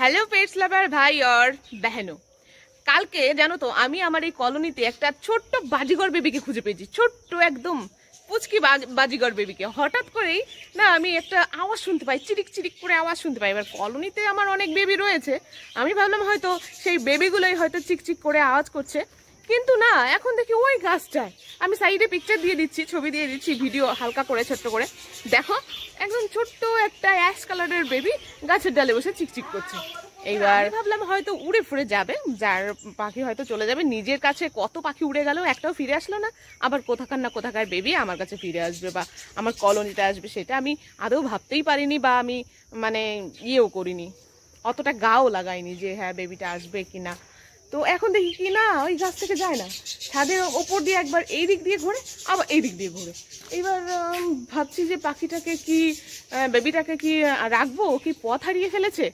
Hello pets লাভার ভাই আর বেহেনো কালকে জানো তো আমি আমার এই কলোনিতে একটা ছোট্ট বাজিগর বেবিকে খুঁজে পেয়েছি ছোট্ট একদম পুচকি বাজিগর বেবিকে হঠাৎ করেই না আমি একটা আওয়াজ শুনতে পাই চিরিক চিরিক করে আওয়াজ শুনতে পাই এবার কলোনিতে আমার অনেক বেবি রয়েছে আমি ভাবলাম হয়তো সেই বেবিগুলোই হয়তো চিকচিক করে আওয়াজ করছে কিন্তু না এখন দেখি ওই গাছটায় আমি সাইডে পিকচার দিয়ে দিচ্ছি ছবি দিয়ে দিচ্ছি ভিডিও হালকা করে ছোট্ট করে দেখো একদম ছোট্ট একটা অ্যাশ কালারের বেবি গাছের ডালে বসে চিকচিক করছে এইবার ভাবলাম হয়তো উড়ে ফুড়ে যাবে যার পাখি হয়তো চলে যাবে নিজের কাছে কত পাখি উড়ে গেল একটাও ফিরে আসলো না আবার কোথাকার না কোথাকার বেবি আমার কাছে ফিরে আসবে বা আমার কলোনিটা আসবে সেটা আমি আদৌ ভাবতেই পারিনি বা আমি মানে ইয়েও করিনি অতটা গাও লাগাইনি যে হ্যাঁ বেবিটা আসবে কি না তো এখন দেখি কি না ওই গাছ থেকে যায় না ছাদের ওপর দিয়ে একবার এই দিক দিয়ে ঘোরে আবার এই দিক দিয়ে ঘোরে এবার ভাবছি যে পাখিটাকে কি বেবিটাকে কি রাখবো কি পথ হারিয়ে ফেলেছে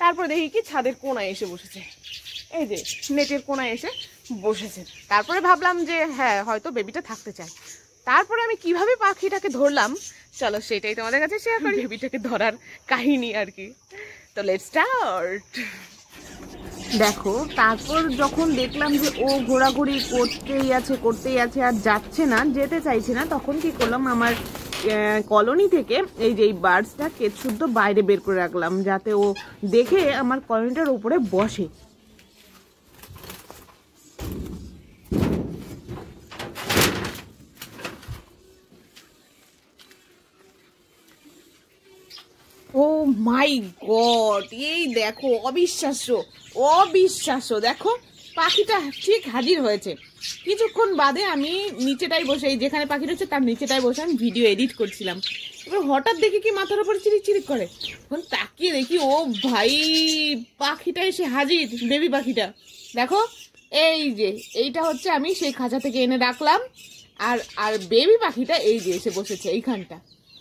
তারপর দেখি কি ছাদের কোনায় এসে বসেছে এই যে নেটের কোনায় এসে বসেছে তারপরে ভাবলাম যে হ্যাঁ হয়তো বেবিটা থাকতে চায় তারপরে আমি কিভাবে পাখিটাকে ধরলাম চলো সেটাই তোমাদের কাছে শেয়ার করি বেবিটাকে ধরার কাহিনী আর কি তো লেট স্টার্ট দেখো তারপর যখন দেখলাম যে ও ঘোরাঘুরি করতেই আছে করতেই আছে আর যাচ্ছে না যেতে চাইছে না তখন কি করলাম আমার কলোনি থেকে এই যে এই বার্ডসটা কেট শুদ্ধ বাইরে বের করে রাখলাম যাতে ও দেখে আমার কলোনিটার উপরে বসে ও মাই গড এই দেখো অবিশ্বাস্য অবিশ্বাস্য দেখো পাখিটা ঠিক হাজির হয়েছে কিছুক্ষণ বাদে আমি নিচেটাই বসে এই যেখানে পাখি রয়েছে তার নিচেটাই বসে আমি ভিডিও এডিট করছিলাম এবার হঠাৎ দেখি কি মাথার উপর চিরিক চিরিক করে এখন তাকিয়ে দেখি ও ভাই পাখিটা এসে হাজির বেবি পাখিটা দেখো এই যে এইটা হচ্ছে আমি সেই খাঁচা থেকে এনে রাখলাম আর আর বেবি পাখিটা এই যে এসে বসেছে এইখানটা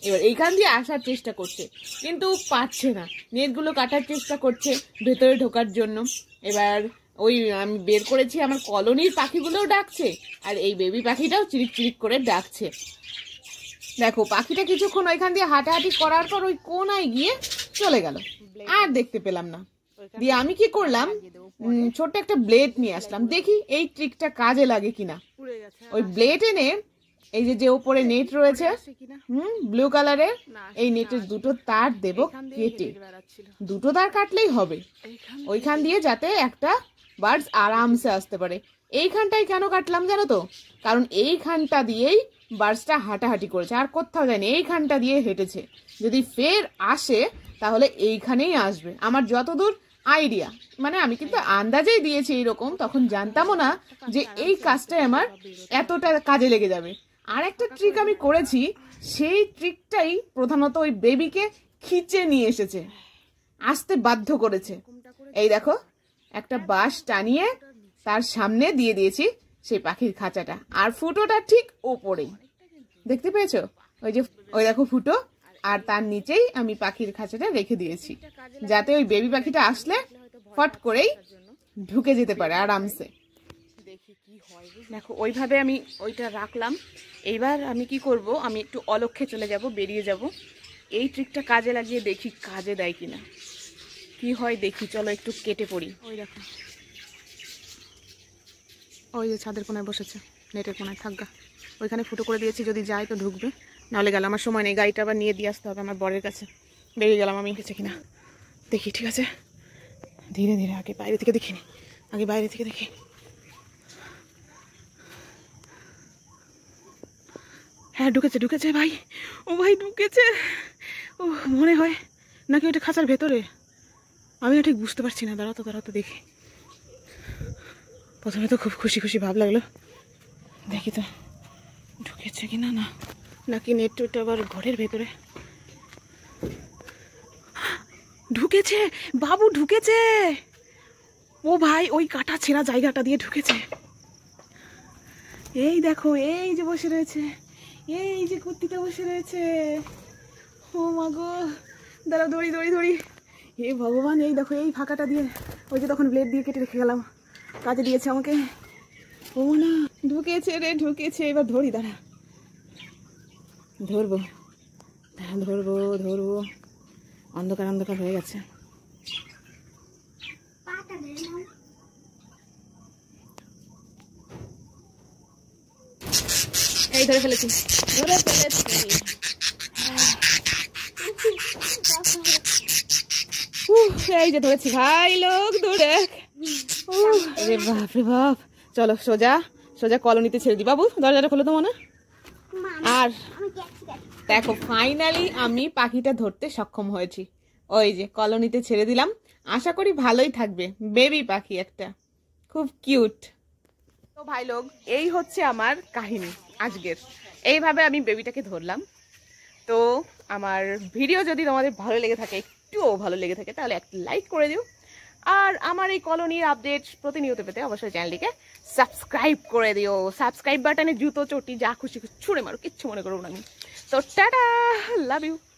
এবার এইখান দিয়ে আসার চেষ্টা করছে কিন্তু পাচ্ছে না নেটগুলো কাটার চেষ্টা করছে ভেতরে ঢোকার জন্য এবার ওই আমি বের করেছি আমার কলোনির পাখিগুলোও ডাকছে আর এই বেবি পাখিটাও চিরিক চিরিক করে ডাকছে দেখো পাখিটা কিছুক্ষণ ওইখান দিয়ে হাঁটাহাঁটি করার পর ওই কোনায় গিয়ে চলে গেল আর দেখতে পেলাম না দিয়ে আমি কি করলাম ছোট্ট একটা ব্লেড নিয়ে আসলাম দেখি এই ট্রিকটা কাজে লাগে কিনা ওই ব্লেড এনে এই যে যে উপরে নেট রয়েছে হুম ব্লু কালারের এই নেটের দুটো তার দেব কেটে দুটো তার কাটলেই হবে ওইখান দিয়ে যাতে একটা বার্ডস আরামসে আসতে পারে এইখানটাই কেন কাটলাম জানো তো কারণ এইখানটা দিয়েই বার্ডসটা হাঁটাহাঁটি করেছে আর কোথাও যায়নি এইখানটা দিয়ে হেঁটেছে যদি ফের আসে তাহলে এইখানেই আসবে আমার যতদূর আইডিয়া মানে আমি কিন্তু আচ্ছা। আন্দাজেই দিয়েছি এইরকম তখন জানতামও না যে এই কাজটাই আমার এতটা কাজে লেগে যাবে আর একটা ট্রিক আমি করেছি সেই ট্রিকটাই প্রধানত ওই বেবিকে খিচে নিয়ে এসেছে আসতে বাধ্য করেছে এই দেখো একটা বাঁশ টানিয়ে তার সামনে দিয়ে দিয়েছি সেই পাখির খাঁচাটা আর ফুটোটা ঠিক ওপরেই দেখতে পেয়েছো ওই যে ওই দেখো ফুটো আর তার নিচেই আমি পাখির খাঁচাটা রেখে দিয়েছি যাতে ওই বেবি পাখিটা আসলে ফট করেই ঢুকে যেতে পারে আরামসে দেখো ওইভাবে আমি ওইটা রাখলাম এইবার আমি কি করব আমি একটু অলক্ষে চলে যাব বেরিয়ে যাব এই ট্রিকটা কাজে লাগিয়ে দেখি কাজে দেয় কিনা কি হয় দেখি চলো একটু কেটে পড়ি ওই দেখো ওই যে ছাদের কোনায় বসেছে নেটের কোনায় থাকগা ওইখানে ফুটো করে দিয়েছি যদি যায় তো ঢুকবে নাহলে গেল আমার সময় নেই গাড়িটা আবার নিয়ে দিয়ে আসতে হবে আমার বরের কাছে বেরিয়ে গেলাম আমি গেছে কিনা দেখি ঠিক আছে ধীরে ধীরে আগে বাইরে থেকে দেখিনি আগে বাইরে থেকে দেখি হ্যাঁ ঢুকেছে ঢুকেছে ভাই ও ভাই ঢুকেছে ও মনে হয় নাকি ওটা খাঁচার ভেতরে আমি ঠিক বুঝতে পারছি না দাঁড়াতো দাঁড়াতো দেখি প্রথমে তো খুব খুশি খুশি ভাব লাগলো দেখি তো ঢুকেছে কি না না নাকি নেট টুট আবার ঘরের ভেতরে ঢুকেছে বাবু ঢুকেছে ও ভাই ওই কাটা ছেঁড়া জায়গাটা দিয়ে ঢুকেছে এই দেখো এই যে বসে রয়েছে এই যে কুর্তিটা বসে রয়েছে ও মা গো দাঁড়া দড়ি দড়ি দড়ি হে ভগবান এই দেখো এই ফাঁকাটা দিয়ে ওই যে তখন ব্লেড দিয়ে কেটে রেখে গেলাম কাজে দিয়েছে আমাকে ও না ঢুকেছে রে ঢুকেছে এবার ধরি দাঁড়া ধরবো ধরবো ধরবো অন্ধকার অন্ধকার হয়ে গেছে এই ধরে ফেলেছি ধরে ফেলেছি এই যে ধরেছি ভাই লোক দূরে আরে বাপ রে বাপ চলো সোজা সোজা কলোনিতে ছেড়ে দি বাবু দরজাটা খোলো তো মনে আর দেখো ফাইনালি আমি পাখিটা ধরতে সক্ষম হয়েছি ওই যে কলোনিতে ছেড়ে দিলাম আশা করি ভালোই থাকবে বেবি পাখি একটা খুব কিউট তো ভাই লোক এই হচ্ছে আমার কাহিনী আজকের এইভাবে আমি বেবিটাকে ধরলাম তো আমার ভিডিও যদি তোমাদের ভালো লেগে থাকে একটুও ভালো লেগে থাকে তাহলে একটা লাইক করে দিও আর আমার এই কলোনির আপডেট প্রতিনিয়ত পেতে অবশ্যই চ্যানেলটিকে সাবস্ক্রাইব করে দিও সাবস্ক্রাইব বাটনে জুতো চটি যা খুশি ছুঁড়ে মারো কিচ্ছু মনে করবো না আমি তো টাটা লাভ ইউ